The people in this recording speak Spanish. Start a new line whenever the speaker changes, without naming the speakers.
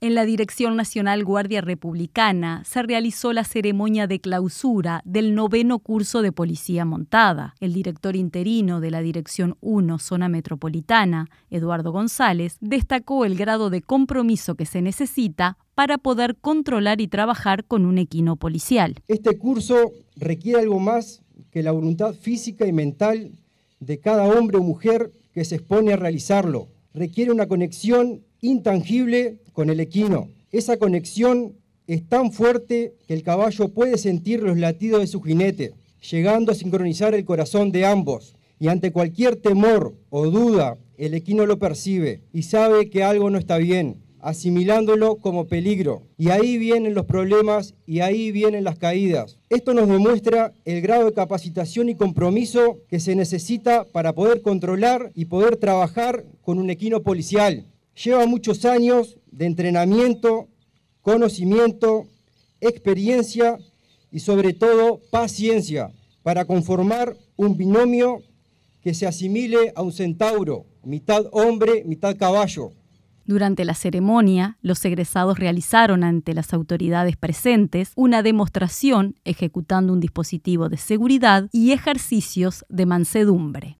En la Dirección Nacional Guardia Republicana se realizó la ceremonia de clausura del noveno curso de Policía Montada. El director interino de la Dirección 1 Zona Metropolitana, Eduardo González, destacó el grado de compromiso que se necesita para poder controlar y trabajar con un equino policial.
Este curso requiere algo más que la voluntad física y mental de cada hombre o mujer que se expone a realizarlo requiere una conexión intangible con el equino. Esa conexión es tan fuerte que el caballo puede sentir los latidos de su jinete, llegando a sincronizar el corazón de ambos. Y ante cualquier temor o duda, el equino lo percibe y sabe que algo no está bien asimilándolo como peligro. Y ahí vienen los problemas y ahí vienen las caídas. Esto nos demuestra el grado de capacitación y compromiso que se necesita para poder controlar y poder trabajar con un equino policial. Lleva muchos años de entrenamiento, conocimiento, experiencia y sobre todo paciencia para conformar un binomio que se asimile a un centauro, mitad hombre, mitad caballo.
Durante la ceremonia, los egresados realizaron ante las autoridades presentes una demostración ejecutando un dispositivo de seguridad y ejercicios de mansedumbre.